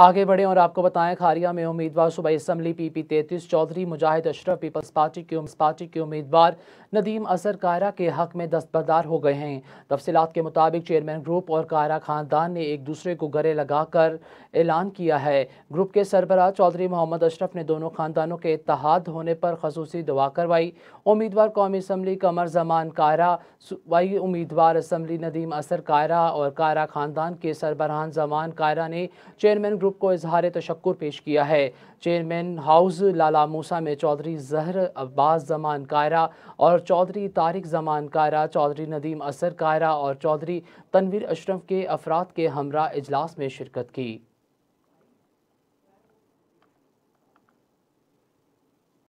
आगे बढ़े और आपको बताएं खारिया में उम्मीदवार सूबाई इसम्बली पी पी तैतीस चौधरी मुजाहिद अशरफ पीपल्स पार्टी की पार्टी के उम्मीदवार नदीम असर कायरा के हक में दस्तबरदार हो गए हैं तफसीत के मुताबिक चेयरमैन ग्रुप और कायरा खानदान ने एक दूसरे को गले लगाकर ऐलान किया है ग्रुप के सरबराह चौधरी मोहम्मद अशरफ ने दोनों खानदानों के इतहाद होने पर खसूस दुआ करवाई उम्मीदवार कौमी इसम्बली कमर जमान कायरा वही उम्मीदवार इसम्बली नदीम असर कायरा और कायरा खानदान के सरबराहान जमान कायरा ने चेयरमैन ग्रुप ग्रुप को इजहार तशक् पेश किया है चेयरमैन हाउस लाला मूसा में चौधरी जहर अब्बास जमान कायरा और चौधरी तारिक जमान कायरा चौधरी नदीम असर कायरा और चौधरी तनवीर अशरफ के अफराद के हमरा इजलास में शिरकत की